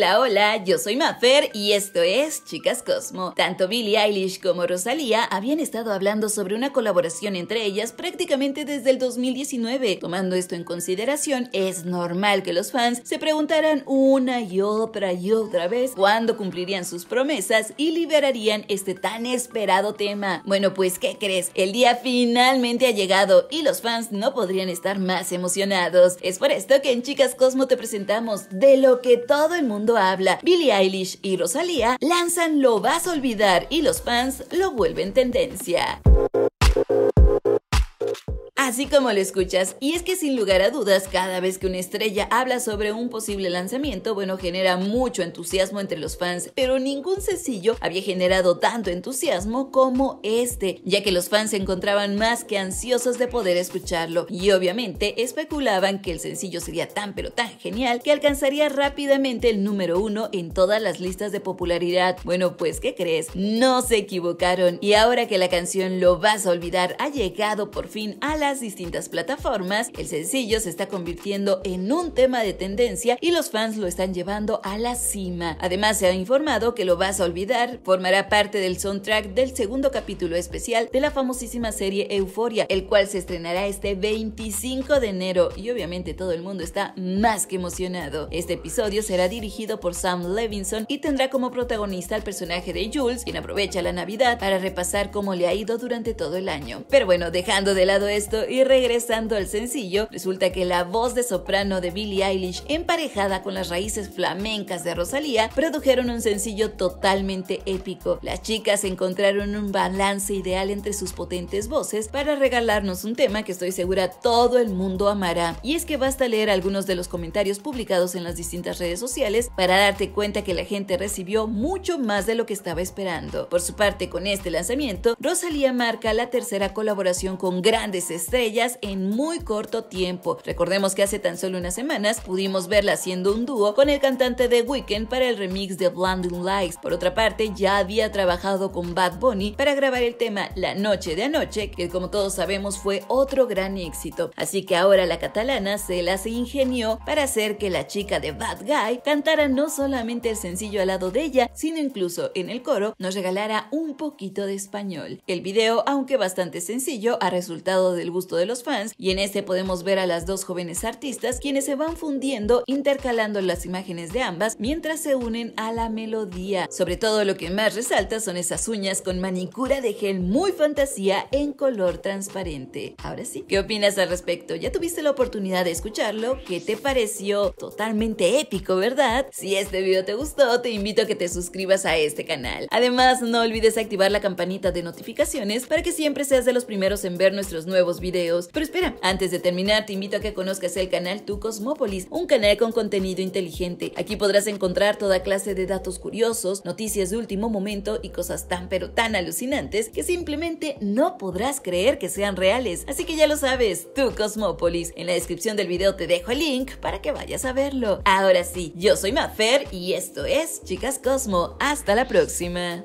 Hola, hola, yo soy Mafer y esto es Chicas Cosmo. Tanto Billie Eilish como Rosalía habían estado hablando sobre una colaboración entre ellas prácticamente desde el 2019. Tomando esto en consideración, es normal que los fans se preguntaran una y otra y otra vez cuándo cumplirían sus promesas y liberarían este tan esperado tema. Bueno, pues, ¿qué crees? El día finalmente ha llegado y los fans no podrían estar más emocionados. Es por esto que en Chicas Cosmo te presentamos de lo que todo el mundo habla, Billie Eilish y Rosalía lanzan Lo vas a olvidar y los fans lo vuelven tendencia así como lo escuchas. Y es que sin lugar a dudas, cada vez que una estrella habla sobre un posible lanzamiento, bueno, genera mucho entusiasmo entre los fans, pero ningún sencillo había generado tanto entusiasmo como este, ya que los fans se encontraban más que ansiosos de poder escucharlo y obviamente especulaban que el sencillo sería tan pero tan genial que alcanzaría rápidamente el número uno en todas las listas de popularidad. Bueno, pues, ¿qué crees? No se equivocaron y ahora que la canción Lo vas a olvidar ha llegado por fin a las distintas plataformas, el sencillo se está convirtiendo en un tema de tendencia y los fans lo están llevando a la cima. Además, se ha informado que Lo Vas a Olvidar formará parte del soundtrack del segundo capítulo especial de la famosísima serie Euforia, el cual se estrenará este 25 de enero y obviamente todo el mundo está más que emocionado. Este episodio será dirigido por Sam Levinson y tendrá como protagonista al personaje de Jules, quien aprovecha la Navidad para repasar cómo le ha ido durante todo el año. Pero bueno, dejando de lado esto, y regresando al sencillo, resulta que la voz de soprano de Billie Eilish, emparejada con las raíces flamencas de Rosalía, produjeron un sencillo totalmente épico. Las chicas encontraron un balance ideal entre sus potentes voces para regalarnos un tema que estoy segura todo el mundo amará. Y es que basta leer algunos de los comentarios publicados en las distintas redes sociales para darte cuenta que la gente recibió mucho más de lo que estaba esperando. Por su parte, con este lanzamiento, Rosalía marca la tercera colaboración con grandes estrellas en muy corto tiempo. Recordemos que hace tan solo unas semanas pudimos verla haciendo un dúo con el cantante de Weekend para el remix de Blinding Lights. Por otra parte, ya había trabajado con Bad Bunny para grabar el tema La Noche de Anoche, que como todos sabemos fue otro gran éxito. Así que ahora la catalana se las ingenió para hacer que la chica de Bad Guy cantara no solamente el sencillo al lado de ella, sino incluso en el coro nos regalara un poquito de español. El video, aunque bastante sencillo, ha resultado del de los fans y en este podemos ver a las dos jóvenes artistas quienes se van fundiendo intercalando las imágenes de ambas mientras se unen a la melodía. Sobre todo lo que más resalta son esas uñas con manicura de gel muy fantasía en color transparente. Ahora sí, ¿qué opinas al respecto? ¿Ya tuviste la oportunidad de escucharlo? ¿Qué te pareció? Totalmente épico, ¿verdad? Si este video te gustó, te invito a que te suscribas a este canal. Además, no olvides activar la campanita de notificaciones para que siempre seas de los primeros en ver nuestros nuevos videos pero espera, antes de terminar te invito a que conozcas el canal Tu Cosmópolis, un canal con contenido inteligente. Aquí podrás encontrar toda clase de datos curiosos, noticias de último momento y cosas tan pero tan alucinantes que simplemente no podrás creer que sean reales. Así que ya lo sabes, Tu Cosmópolis. En la descripción del video te dejo el link para que vayas a verlo. Ahora sí, yo soy Mafer y esto es Chicas Cosmo. Hasta la próxima.